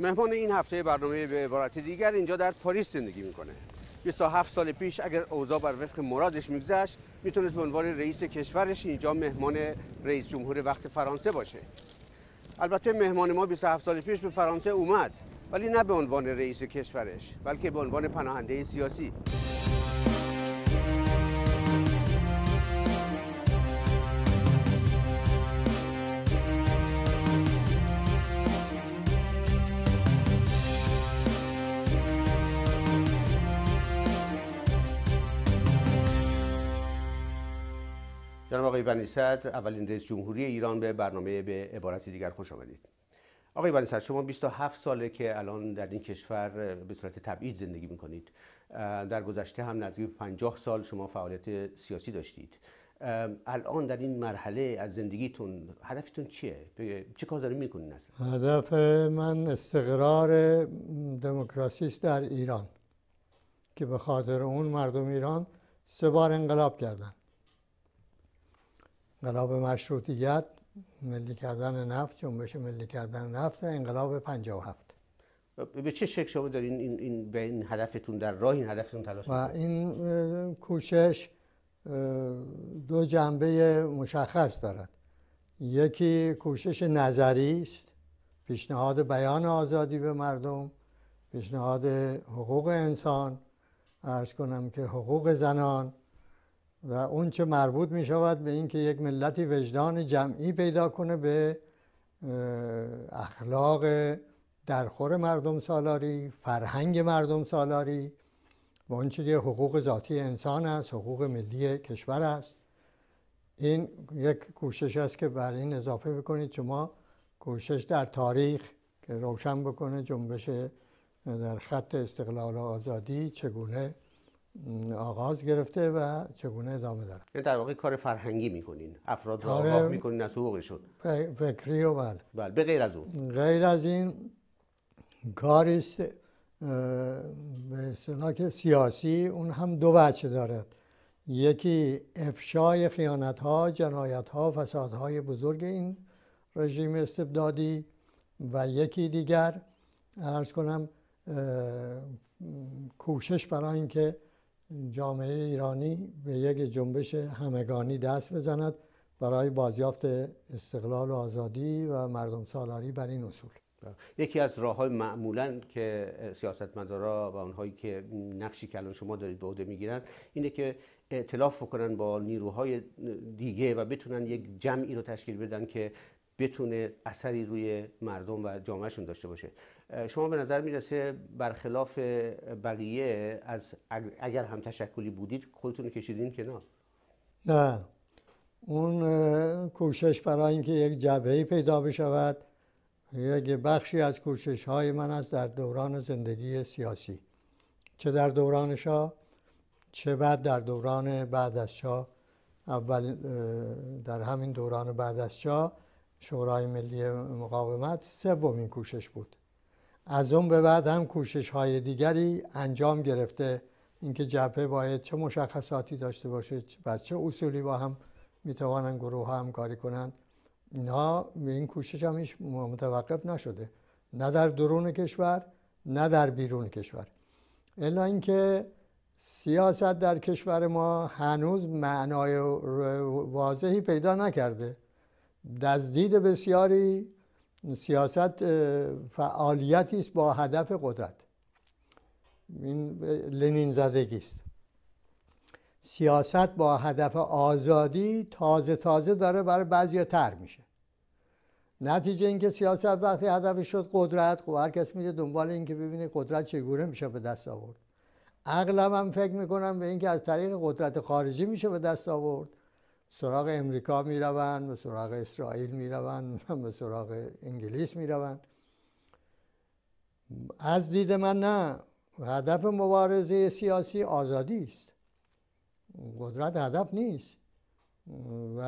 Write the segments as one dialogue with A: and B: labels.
A: مهمان این هفته برنامه به عبارت دیگر اینجا در پاریس زندگی میکنه 27 سال پیش اگر اوضاع بر وفق مرادش میگذشت میتونست به عنوان رئیس کشورش اینجا مهمان رئیس جمهور وقت فرانسه باشه البته مهمان ما 27 سال پیش به فرانسه اومد ولی نه به عنوان رئیس کشورش بلکه به عنوان پناهنده سیاسی آقای بنی اولین رئیس جمهوری ایران به برنامه به عبارت دیگر خوش آمدید آقای بنی شما 27 ساله که الان در این کشور به صورت تبعید زندگی کنید در گذشته هم نزدیک 50 سال شما فعالیت سیاسی داشتید الان در این مرحله از زندگیتون هدفتون چیه؟ چه کار می کنید
B: هدف من استقرار دموکراسی در ایران که به خاطر اون مردم ایران سه بار انقلاب کردن انقلاب مشروطیت ملی کردن نفت جنبش ملی کردن نفت انقلاب 57
A: به چه شکل شما دارین این, این به این هدفتون در راه این هدفتون تلاش و
B: این کوشش دو جنبه مشخص دارد یکی کوشش نظری است پیشنهاد بیان آزادی به مردم پیشنهاد حقوق انسان ارز کنم که حقوق زنان و اون چه مربوط می شود به اینکه یک ملتی وجدان جمعی پیدا کنه به اخلاق درخور مردم سالاری فرهنگ مردم سالاری و اون چه حقوق ذاتی انسان است حقوق ملی کشور است این یک کوشش است که بر این اضافه بکنید شما کوشش در تاریخ که روشن بکنه جنبش در خط استقلال و آزادی چگونه آغاز گرفته و چگونه ادامه داره
A: یه یعنی در واقع کار فرهنگی میکنین افراد را آره. آگاه میکنین از حقوقشون
B: فکری و بله. بله، به غیر از اون غیر از این کاریست به سیاسی اون هم دو بچه داره یکی افشای خیانت ها جنایت ها فساد های بزرگ این رژیم استبدادی و یکی دیگر ارز کنم کوشش برای اینکه جامعه ایرانی به یک جنبش همگانی دست بزند برای بازیافت استقلال و آزادی و مردم سالاری بر این اصول
A: یکی از راه های معمولا که سیاستمدارا و اونهایی که نقشی که الان شما دارید به عهده میگیرن اینه که اعتلاف بکنن با نیروهای دیگه و بتونن یک جمعی رو تشکیل بدن که بتونه اثری روی مردم و جامعهشون داشته باشه شما به نظر میرسه برخلاف بقیه از اگر هم بودید خودتون کشیدین که
B: نه اون کوشش برای اینکه یک جبهه پیدا بشود یک بخشی از کوشش های من است در دوران زندگی سیاسی چه در دوران شاه چه بعد در دوران بعد از شاه اول در همین دوران بعد از شاه شورای ملی مقاومت سومین کوشش بود از اون به بعد هم کوشش های دیگری انجام گرفته اینکه جبهه باید چه مشخصاتی داشته باشه و چه اصولی با هم میتوانن گروه هم همکاری کنن اینها به این کوشش هم متوقف نشده نه در درون کشور نه در بیرون کشور الا اینکه سیاست در کشور ما هنوز معنای واضحی پیدا نکرده دزدید بسیاری سیاست فعالیتی است با هدف قدرت این لنین زدگی است سیاست با هدف آزادی تازه تازه داره برای بعضی تر میشه نتیجه اینکه سیاست وقتی هدفش شد قدرت خب هر کس میده دنبال اینکه ببینه قدرت چگونه میشه به دست آورد عقلم هم فکر میکنم به اینکه از طریق قدرت خارجی میشه به دست آورد سراغ امریکا می روند سراغ اسرائیل می روند به سراغ انگلیس می روند از دید من نه هدف مبارزه سیاسی آزادی است قدرت هدف نیست و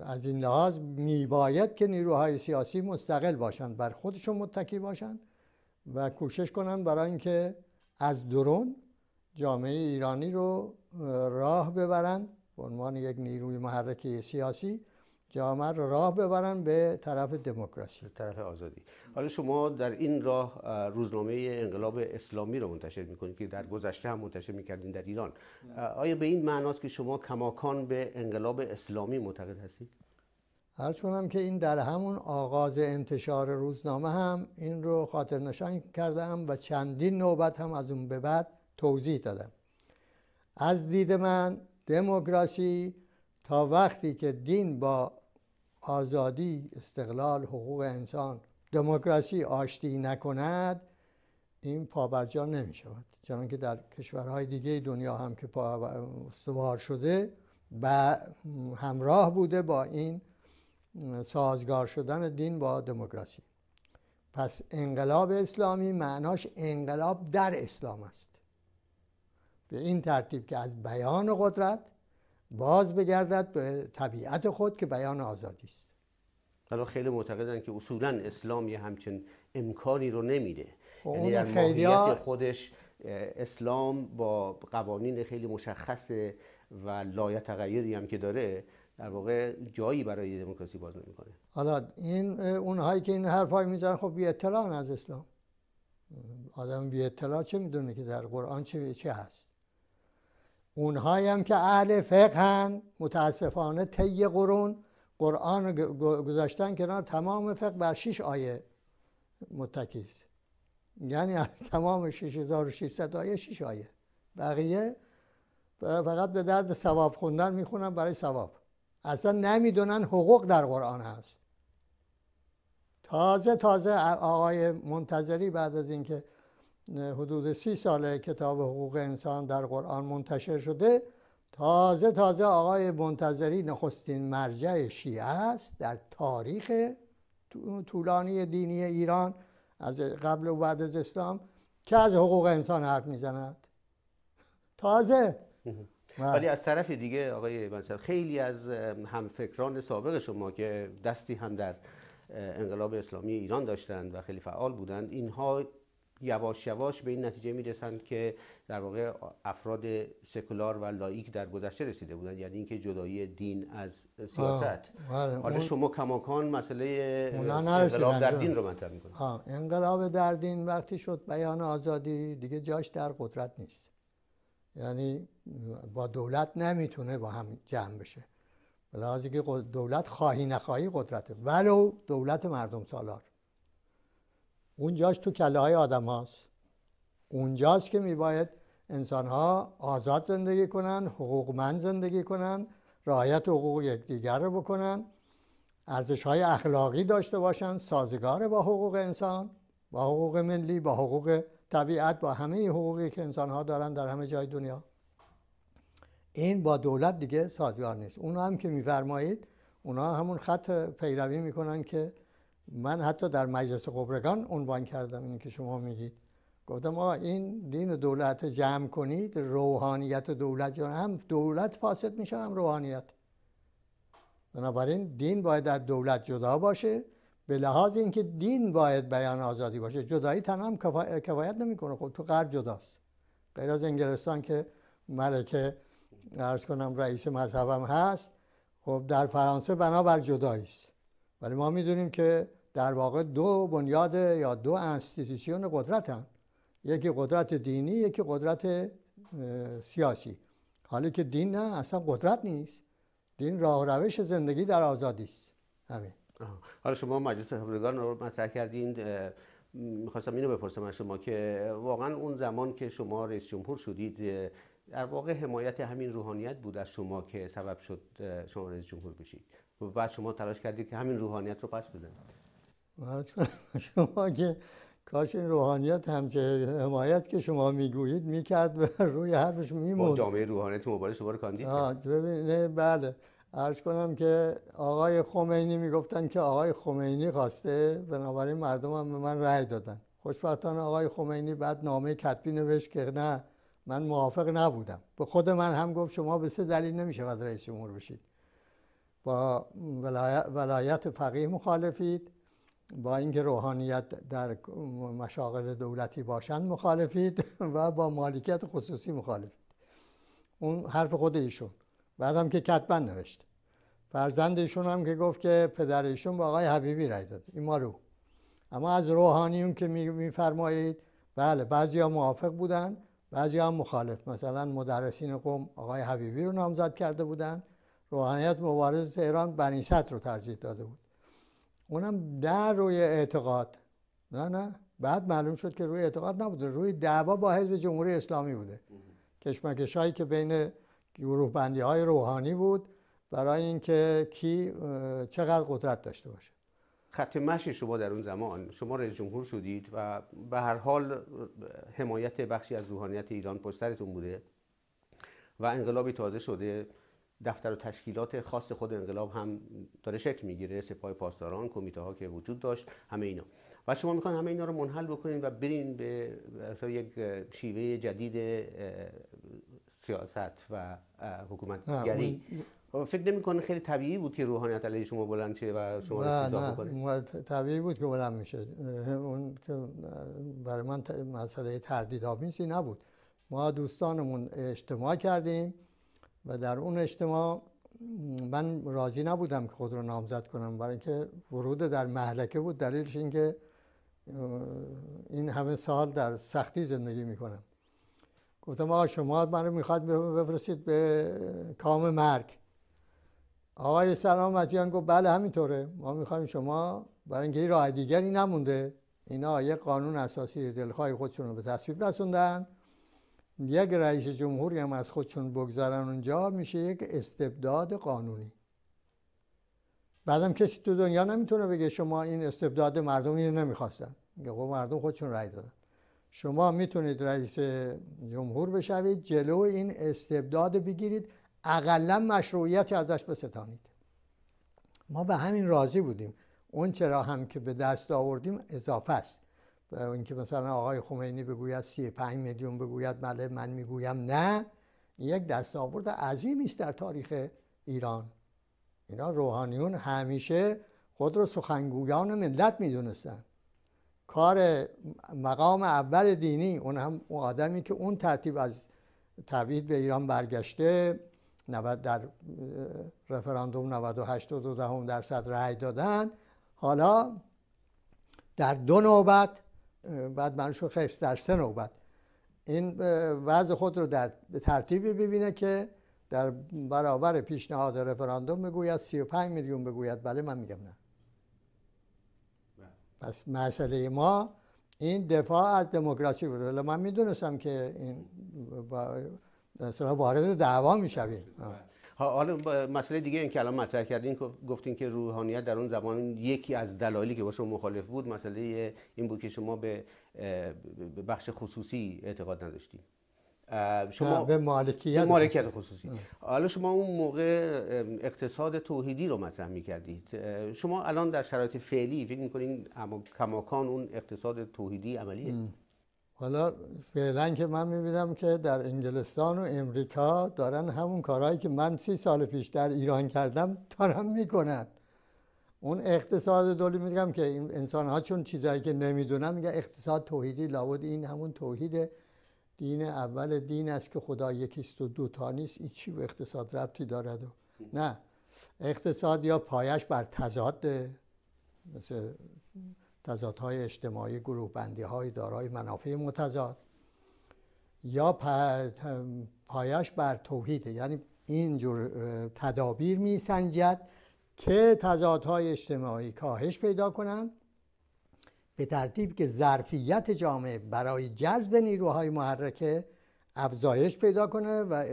B: از این لحاظ میباید که نیروهای سیاسی مستقل باشند بر خودشون متکی باشند و کوشش کنند برای اینکه از درون جامعه ایرانی رو راه ببرند به عنوان یک نیروی محرکه سیاسی جامعه رو راه ببرن به طرف دموکراسی طرف آزادی حالا شما
A: در این راه روزنامه انقلاب اسلامی رو منتشر میکنید که در گذشته هم منتشر میکردین در ایران آیا به این معناست که شما کماکان به انقلاب اسلامی معتقد هستید
B: کنم که این در همون آغاز انتشار روزنامه هم این رو خاطر نشان کردم و چندین نوبت هم از اون به بعد توضیح دادم از دید من دموکراسی تا وقتی که دین با آزادی استقلال حقوق انسان دموکراسی آشتی نکند این پابرجا نمی شود که در کشورهای دیگه دنیا هم که استوار شده و همراه بوده با این سازگار شدن دین با دموکراسی پس انقلاب اسلامی معناش انقلاب در اسلام است به این ترتیب که از بیان قدرت باز بگردد به طبیعت خود که بیان آزادی است
A: حالا خیلی معتقدن که اصولا اسلام یه همچین امکانی رو نمیده خب یعنی در خودش اسلام با قوانین خیلی مشخص و تغییری هم که داره در واقع جایی برای دموکراسی باز نمیکنه
B: حالا این اونهایی که این حرفای میزنن خب بی اطلاع از اسلام آدم بی اطلاع چه میدونه که در قرآن چه چه هست اونهایی هم که اهل فقه هن متاسفانه طی قرون قرآن گذاشتن کنار تمام فقه بر شیش آیه متکی است یعنی تمام 6600 آیه شیش آیه بقیه فقط به درد ثواب خوندن میخونن برای ثواب اصلا نمیدونن حقوق در قرآن هست تازه تازه آقای منتظری بعد از اینکه حدود سی ساله کتاب حقوق انسان در قرآن منتشر شده تازه تازه آقای منتظری نخستین مرجع شیعه است در تاریخ طولانی دینی ایران از قبل و بعد از اسلام که از حقوق انسان حرف میزند تازه ولی
A: از طرف دیگه آقای منتظری خیلی از همفکران سابق شما که دستی هم در انقلاب اسلامی ایران داشتند و خیلی فعال بودند اینها یواش یواش به این نتیجه میرسند که در واقع افراد سکولار و لایک در گذشته رسیده بودند یعنی اینکه جدایی دین از سیاست بله. حالا شما کماکان مسئله انقلاب در دین رو مطرح ها
B: انقلاب در دین وقتی شد بیان آزادی دیگه جاش در قدرت نیست یعنی با دولت نمیتونه با هم جمع بشه بلازی که دولت خواهی نخواهی قدرته ولو دولت مردم سالار اونجاش تو کله های آدم هاست اونجاست که میباید انسان ها آزاد زندگی کنن حقوقمند زندگی کنن رعایت حقوق یکدیگر رو بکنن ارزش های اخلاقی داشته باشن سازگار با حقوق انسان با حقوق ملی با حقوق طبیعت با همه حقوقی که انسان ها دارن در همه جای دنیا این با دولت دیگه سازگار نیست اون هم که میفرمایید اونها همون خط پیروی میکنن که من حتی در مجلس قبرگان عنوان کردم این که شما میگید گفتم آقا این دین و دولت جمع کنید روحانیت و دولت هم دولت فاسد میشه هم روحانیت بنابراین دین باید از دولت جدا باشه به لحاظ اینکه دین باید بیان آزادی باشه جدایی تنها کفا... کفایت نمیکنه خب تو غرب جداست غیر از انگلستان که ملکه ارز کنم رئیس مذهبم هست خب در فرانسه بنابر جدایی است ولی ما میدونیم که در واقع دو بنیاد یا دو انستیتیسیون قدرت هم. یکی قدرت دینی یکی قدرت سیاسی حالی که دین نه اصلا قدرت نیست دین راه روش زندگی در آزادی است همین
A: حالا شما مجلس خبرگان رو مطرح کردین میخواستم اینو بپرسم از شما که واقعا اون زمان که شما رئیس جمهور شدید در واقع حمایت همین روحانیت بود از شما که سبب شد شما رئیس جمهور بشید و بعد شما تلاش کردید که همین روحانیت رو پس بزنید
B: شما که کاش این روحانیت هم حمایت که شما میگویید میکرد و روی حرفش میموند با جامعه روحانیت مبارز شما رو کاندید بله عرض کنم که آقای خمینی میگفتن که آقای خمینی خواسته بنابراین مردم هم به من رأی دادن خوشبختانه آقای خمینی بعد نامه کتبی نوشت که نه من موافق نبودم به خود من هم گفت شما به سه دلیل نمیشه رئیس جمهور بشید با ولایت فقیه مخالفید با اینکه روحانیت در مشاغل دولتی باشند مخالفید و با مالکیت خصوصی مخالفید اون حرف خود ایشون بعدم که کتبن نوشت فرزند ایشون هم که گفت که پدر ایشون با آقای حبیبی رای داد این رو اما از روحانیون که میفرمایید بله بعضی ها موافق بودن بعضی ها مخالف مثلا مدرسین قوم آقای حبیبی رو نامزد کرده بودن روحانیت مبارز ایران بنی رو ترجیح داده بود اونم در روی اعتقاد نه نه بعد معلوم شد که روی اعتقاد نبوده روی دعوا با حزب جمهوری اسلامی بوده کشمکش هایی که بین گروه بندی های روحانی بود برای اینکه کی چقدر قدرت داشته باشه
A: خط مشی شما در اون زمان شما رئیس جمهور شدید و به هر حال حمایت بخشی از روحانیت ایران پشت بوده و انقلابی تازه شده دفتر و تشکیلات خاص خود انقلاب هم داره شکل میگیره سپاه پاسداران کمیته ها که وجود داشت همه اینا و شما میخوان همه اینا رو منحل بکنین و برین به یک شیوه جدید سیاست و حکومت گری فکر نمیکنه خیلی طبیعی بود که روحانیت علیه شما بلند شه و شما رو
B: نه طبیعی بود که بلند میشه اون که برای من مسئله تردید نبود ما دوستانمون اجتماع کردیم و در اون اجتماع من راضی نبودم که خود رو نامزد کنم برای اینکه ورود در محلکه بود دلیلش اینکه این همه سال در سختی زندگی میکنم گفتم آقا شما من رو میخواد بفرستید به کام مرگ آقای سلامتیان گفت بله همینطوره ما میخوایم شما برای اینکه راه دیگری نمونده اینا یه قانون اساسی دلخواه خودشون رو به تصویب رسوندن یک رئیس جمهوری هم از خودشون بگذارن اونجا میشه یک استبداد قانونی بعدم کسی تو دنیا نمیتونه بگه شما این استبداد مردم اینو نمیخواستن میگه خب مردم خودشون رای دادن شما میتونید رئیس جمهور بشوید جلو این استبداد بگیرید اقلا مشروعیت ازش بستانید ما به همین راضی بودیم اون چرا هم که به دست آوردیم اضافه است اینکه مثلا آقای خمینی بگوید 35 میلیون بگوید بله من میگویم نه یک دستاورد عظیمی است در تاریخ ایران اینا روحانیون همیشه خود رو سخنگویان ملت میدونستن کار مقام اول دینی اون هم اون آدمی که اون ترتیب از تبعید به ایران برگشته در رفراندوم 98 و دهم درصد رأی دادن حالا در دو نوبت بعد منشون خش در سه نوبت این وضع خود رو در ترتیبی ببینه که در برابر پیشنهاد رفراندوم میگوید 35 میلیون بگوید بله من میگم نه بله. پس مسئله ما این دفاع از دموکراسی بود من میدونستم که این مثلا وارد دعوا میشویم بله.
A: حالا مسئله دیگه این که الان مطرح کردین گفتین که روحانیت در اون زمان یکی از دلایلی که با شما مخالف بود مسئله این بود که شما به بخش خصوصی اعتقاد نداشتیم شما به مالکیت, مالکیت خصوصی حالا شما اون موقع اقتصاد توحیدی رو مطرح میکردید شما الان در شرایط فعلی فکر میکنین کماکان اون اقتصاد
B: توحیدی عملیه حالا فعلا که من میبینم که در انگلستان و امریکا دارن همون کارهایی که من سی سال پیش در ایران کردم دارن میکنن اون اقتصاد دولی میگم که انسان ها چون چیزایی که نمیدونن میگه اقتصاد توحیدی لابد این همون توحید دین اول دین است که خدا یکیست و دوتا نیست این چی به اقتصاد ربطی دارد و نه اقتصاد یا پایش بر تضاد، مثل تضادهای اجتماعی گروه بندی های دارای منافع متضاد یا پایش بر توحیده یعنی اینجور تدابیر می سنجد که تضادهای اجتماعی کاهش پیدا کنند به ترتیب که ظرفیت جامعه برای جذب نیروهای محرکه افزایش پیدا کنه و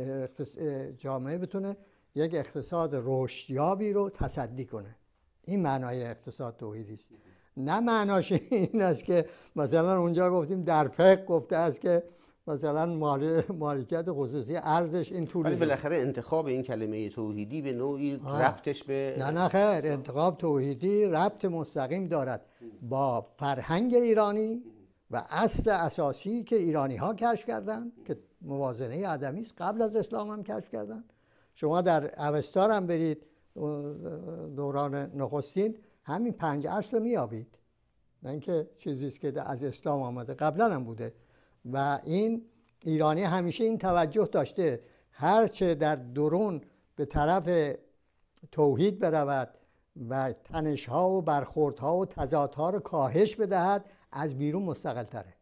B: جامعه بتونه یک اقتصاد رشدیابی رو تصدی کنه این معنای اقتصاد توحیدی است نه معناش این است که مثلا اونجا گفتیم در فقه گفته است که مثلا مالکیت خصوصی ارزش این طوری ولی بالاخره
A: انتخاب این کلمه توحیدی به نوعی به نه نه
B: خیر انتخاب توحیدی ربط مستقیم دارد با فرهنگ ایرانی و اصل اساسی که ایرانی ها کشف کردن که موازنه عدمی است قبل از اسلام هم کشف کردن شما در اوستار هم برید دوران نخستین همین پنج اصل رو میابید نه اینکه چیزی است که از اسلام آمده قبلا هم بوده و این ایرانی همیشه این توجه داشته هرچه در درون به طرف توحید برود و ها و ها و تضادها رو کاهش بدهد از بیرون مستقل تره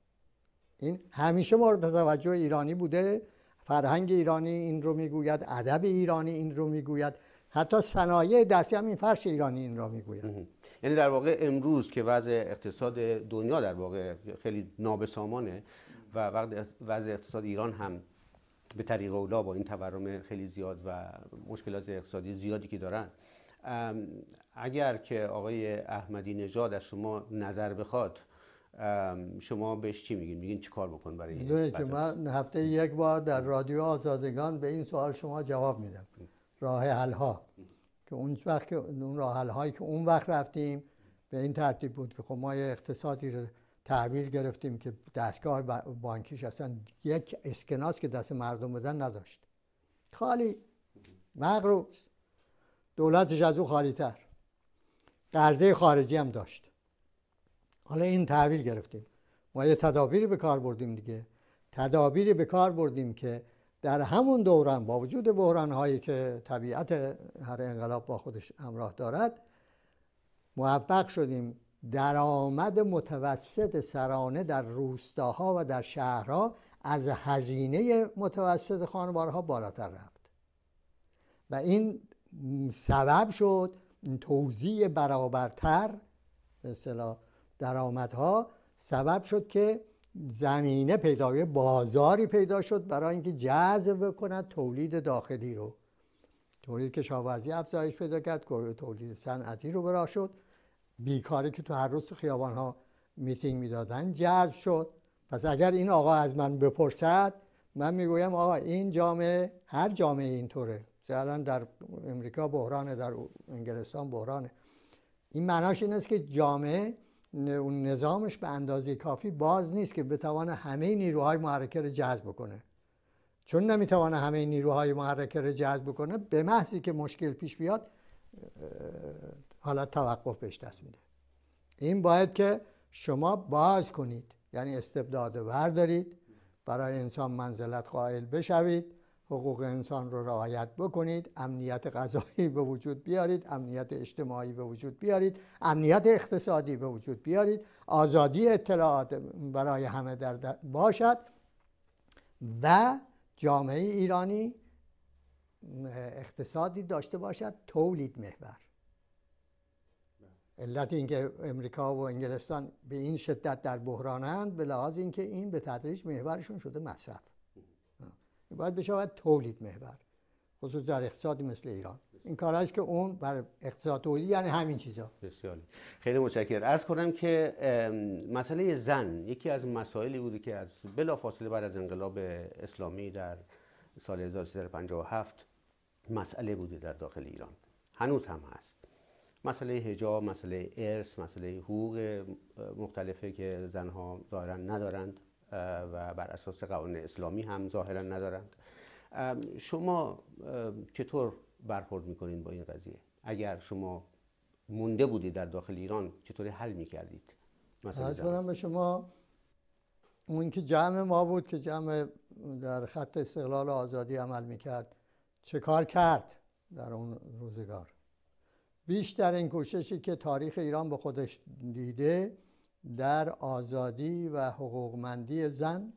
B: این همیشه مورد توجه ایرانی بوده فرهنگ ایرانی این رو میگوید ادب ایرانی این رو میگوید حتی صنایع دستی هم این فرش ایرانی این را میگوید
A: یعنی در واقع امروز که وضع اقتصاد دنیا در واقع خیلی نابسامانه و وضع اقتصاد ایران هم به طریق اولا با این تورم خیلی زیاد و مشکلات اقتصادی زیادی که دارن اگر که آقای احمدی نژاد از شما نظر بخواد شما بهش چی میگین میگین چی کار بکن برای این که من
B: هفته یک بار در رادیو آزادگان به این سوال شما جواب میدم راه حل ها که اون وقت که اون راه حل هایی که اون وقت رفتیم به این ترتیب بود که خب ما یه اقتصادی رو تحویل گرفتیم که دستگاه بانکیش اصلا یک اسکناس که دست مردم بودن نداشت خالی مغروز دولتش از او خالی تر قرضه خارجی هم داشت حالا این تحویل گرفتیم ما یه تدابیری به کار بردیم دیگه تدابیری به کار بردیم که در همون دوران با وجود بحران هایی که طبیعت هر انقلاب با خودش همراه دارد موفق شدیم درآمد متوسط سرانه در روستاها و در شهرها از هزینه متوسط خانوارها بالاتر رفت و این سبب شد توزیع برابرتر به اصطلاح درآمدها سبب شد که زمینه پیدا یه بازاری پیدا شد برای اینکه جذب بکند تولید داخلی رو تولید کشاورزی افزایش پیدا کرد تولید صنعتی رو برا شد بیکاری که تو هر روز خیابان ها میتینگ میدادن جذب شد پس اگر این آقا از من بپرسد من میگویم آقا این جامعه هر جامعه اینطوره مثلا در امریکا بحرانه در انگلستان بحرانه این معناش این است که جامعه اون نظامش به اندازه کافی باز نیست که بتوانه همه نیروهای محرکه رو جذب کنه چون نمیتوانه همه نیروهای محرکه رو جذب کنه به محضی که مشکل پیش بیاد حالا توقف بهش دست میده این باید که شما باز کنید یعنی استبداد وردارید برای انسان منزلت قائل بشوید حقوق انسان رو رعایت بکنید امنیت غذایی به وجود بیارید امنیت اجتماعی به وجود بیارید امنیت اقتصادی به وجود بیارید آزادی اطلاعات برای همه در, باشد و جامعه ایرانی اقتصادی داشته باشد تولید محور علت اینکه امریکا و انگلستان به این شدت در بحرانند به لحاظ اینکه این به تدریج محورشون شده مصرف باید بشه تولید محور خصوص در اقتصادی مثل ایران این کار که اون بر اقتصاد تولید یعنی همین چیزا
A: بسیاری خیلی متشکرم عرض کنم که مسئله زن یکی از مسائلی بوده که از فاصله بعد از انقلاب اسلامی در سال 1357 مسئله بوده در داخل ایران هنوز هم هست مسئله هجاب، مسئله ارث، مسئله حقوق مختلفه که زنها دارند ندارند و بر اساس قوانین اسلامی هم ظاهرا ندارند شما چطور برخورد میکنید با این قضیه اگر شما مونده بودید در داخل ایران چطوری حل میکردید مثلا
B: به شما اون که جمع ما بود که جمع در خط استقلال و آزادی عمل میکرد چه کار کرد در اون روزگار بیشتر این کوششی که تاریخ ایران به خودش دیده در آزادی و حقوقمندی زن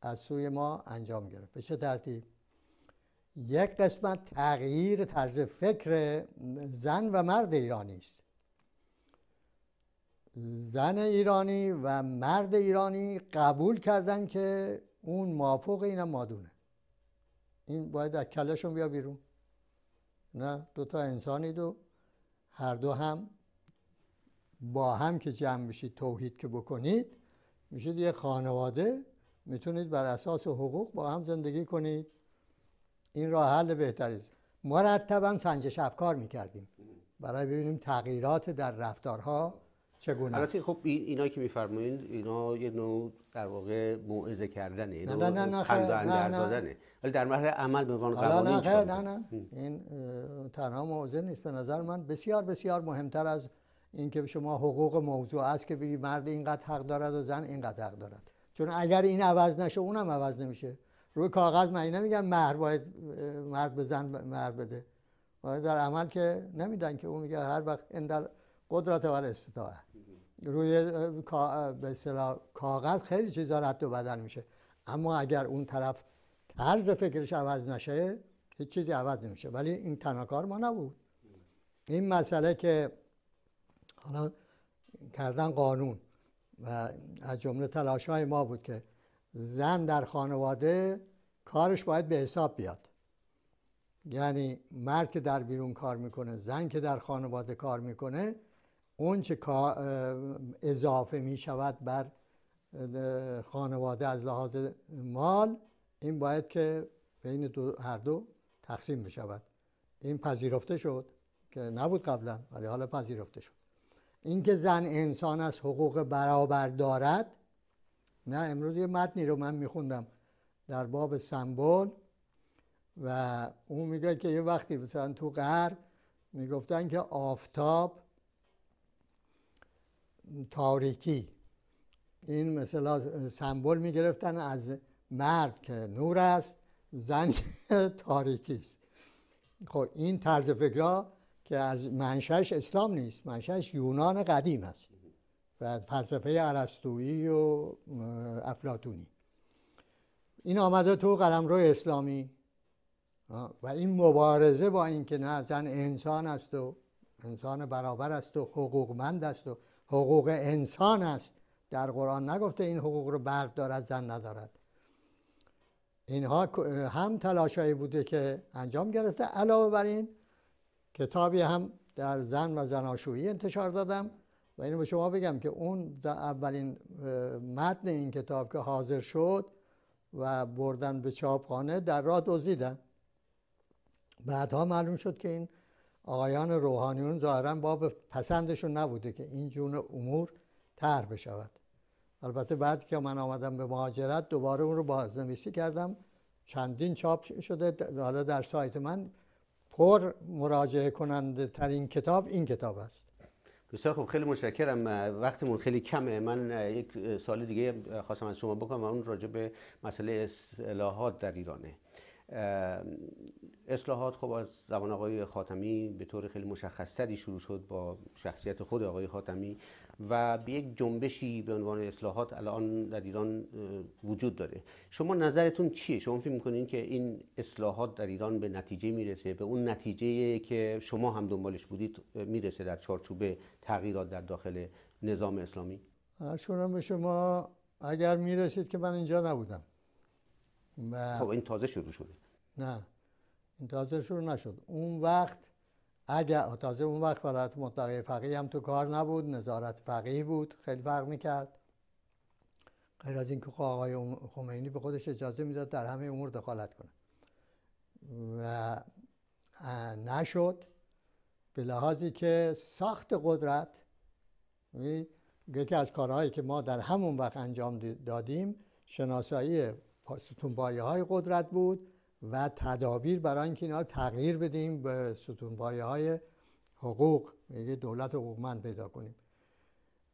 B: از سوی ما انجام گرفت به چه ترتیب یک قسمت تغییر طرز فکر زن و مرد ایرانی است زن ایرانی و مرد ایرانی قبول کردن که اون مافوق اینم مادونه این باید از کلشون بیا بیرون نه دوتا انسانی دو هر دو هم با هم که جمع بشید توحید که بکنید میشید یه خانواده میتونید بر اساس حقوق با هم زندگی کنید این راه حل بهتری است مرتبا سنجش افکار میکردیم برای ببینیم تغییرات در رفتارها چگونه البته
A: خب اینا که میفرمایید اینا یه نوع در واقع موعظه کردنه نه نه نه نه نه ولی در مرحله عمل به عنوان قوانین
B: نه این تنها موعظه نیست به نظر من بسیار بسیار مهمتر از اینکه شما حقوق موضوع است که بگی مرد اینقدر حق دارد و زن اینقدر حق دارد چون اگر این عوض نشه اونم عوض نمیشه روی کاغذ من نمیگم مهر باید مرد به زن مهر بده و در عمل که نمیدن که اون میگه هر وقت این قدرت و استطاعه روی به کاغذ خیلی چیزا رد و بدن میشه اما اگر اون طرف طرز فکرش عوض نشه هیچ چیزی عوض نمیشه ولی این تناکار ما نبود این مسئله که حالا کردن قانون و از جمله تلاش های ما بود که زن در خانواده کارش باید به حساب بیاد یعنی مرد که در بیرون کار میکنه زن که در خانواده کار میکنه اون چه اضافه میشود بر خانواده از لحاظ مال این باید که بین دو هر دو تقسیم بشود این پذیرفته شد که نبود قبلا ولی حالا پذیرفته شد اینکه زن انسان از حقوق برابر دارد نه امروز یه متنی رو من میخوندم در باب سمبل و اون میگه که یه وقتی مثلا تو غرب میگفتن که آفتاب تاریکی این مثلا سمبل میگرفتن از مرد که نور است زن تاریکی است خب این طرز فکرها که از منشش اسلام نیست منشش یونان قدیم است و فلسفه عرستویی و افلاتونی این آمده تو قلم روی اسلامی و این مبارزه با اینکه نه زن انسان است و انسان برابر است و حقوقمند است و حقوق انسان است در قرآن نگفته این حقوق رو برد دارد زن ندارد اینها هم تلاشایی بوده که انجام گرفته علاوه بر این کتابی هم در زن و زناشویی انتشار دادم و اینو به شما بگم که اون اولین متن این کتاب که حاضر شد و بردن به چاپخانه در راه دزدیدن بعدها معلوم شد که این آقایان روحانیون ظاهرا باب پسندشون نبوده که این جون امور تر بشود البته بعد که من آمدم به مهاجرت دوباره اون رو بازنویسی کردم چندین چاپ شده حالا در سایت من پر مراجعه کننده ترین کتاب این کتاب است
A: بسیار خب خیلی متشکرم وقتمون خیلی کمه من یک سال دیگه خواستم از شما بکنم و اون راجع به مسئله اصلاحات در ایرانه اصلاحات خب از زمان آقای خاتمی به طور خیلی مشخصتری شروع شد با شخصیت خود آقای خاتمی و به یک جنبشی به عنوان اصلاحات الان در ایران وجود داره شما نظرتون چیه شما فکر میکنین که این اصلاحات در ایران به نتیجه میرسه به اون نتیجه که شما هم دنبالش بودید میرسه در چارچوبه تغییرات در داخل نظام اسلامی
B: شما به شما اگر میرسید که من اینجا نبودم خب این
A: تازه شروع شده
B: نه این تازه شروع نشد اون وقت اگر تازه اون وقت ولایت مطلقه فقیه هم تو کار نبود نظارت فقیه بود خیلی فرق میکرد غیر از اینکه خب آقای خمینی به خودش اجازه میداد در همه امور دخالت کنه و نشد به لحاظی که ساخت قدرت یعنی یکی از کارهایی که ما در همون وقت انجام دادیم شناسایی ستونپایه های قدرت بود و تدابیر برای اینکه اینا تغییر بدیم به ستونپایه های حقوق یه یعنی دولت حقوقمند پیدا کنیم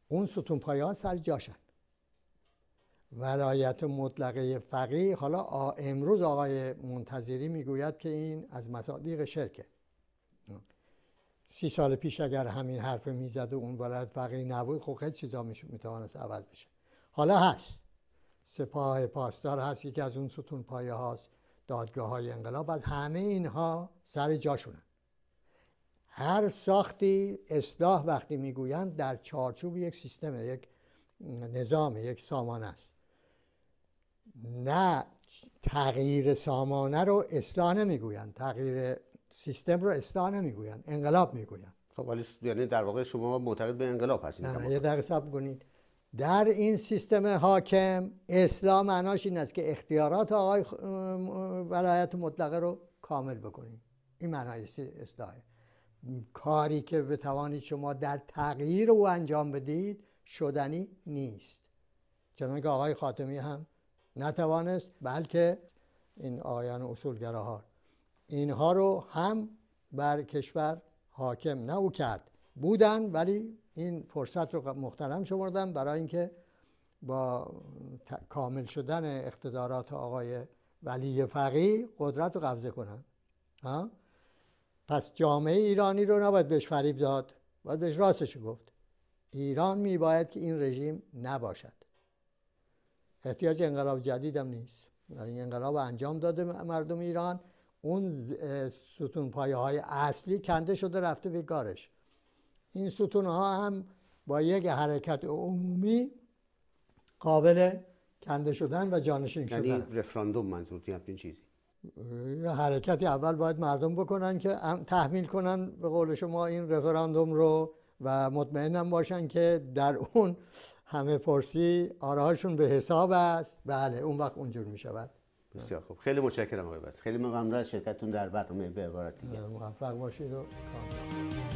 B: اون ستونپایه ها سر جاشن ولایت مطلقه فقی حالا امروز آقای منتظری میگوید که این از مصادیق شرکه سی سال پیش اگر همین حرف میزد و اون ولایت فقی نبود خب خیلی چیزا میتوانست عوض بشه حالا هست سپاه پاسدار هست یکی از اون ستون پایه هاست دادگاه های انقلاب بعد همه اینها سر جاشونن هر ساختی اصلاح وقتی میگویند در چارچوب یک سیستم یک نظام یک سامان است نه تغییر سامانه رو اصلاح نمیگویند تغییر سیستم رو اصلاح نمیگویند انقلاب میگویند خب ولی
A: یعنی در واقع شما معتقد به انقلاب هستید یه
B: دقیقه صبر کنید در این سیستم حاکم اسلام معناش این است که اختیارات آقای ولایت مطلقه رو کامل بکنید. این معنای اصلاح کاری که بتوانید شما در تغییر او انجام بدید شدنی نیست چون که آقای خاتمی هم نتوانست بلکه این آیان اصولگراها اینها رو هم بر کشور حاکم نو او کرد بودن ولی این فرصت رو مختلف شمردم برای اینکه با کامل شدن اقتدارات آقای ولی فقی قدرت رو قبضه کنن ها؟ پس جامعه ایرانی رو نباید بهش فریب داد باید بهش راستش گفت ایران میباید که این رژیم نباشد احتیاج انقلاب جدیدم نیست این یعنی انقلاب انجام داده مردم ایران اون ستون پایه های اصلی کنده شده رفته به گارش. این ستون ها هم با یک حرکت عمومی قابل کنده شدن و جانشین یعنی شدن یعنی
A: رفراندوم منظور همچین چیزی
B: یه حرکتی اول باید مردم بکنن که تحمیل کنن به قول شما این رفراندوم رو و مطمئنم باشن که در اون همه پرسی آراهاشون به حساب است بله اون وقت اونجور می شود
A: بسیار خوب خیلی متشکرم آقای خیلی ممنون از شرکتتون در برنامه به عبارت دیگه موفق باشید و کامل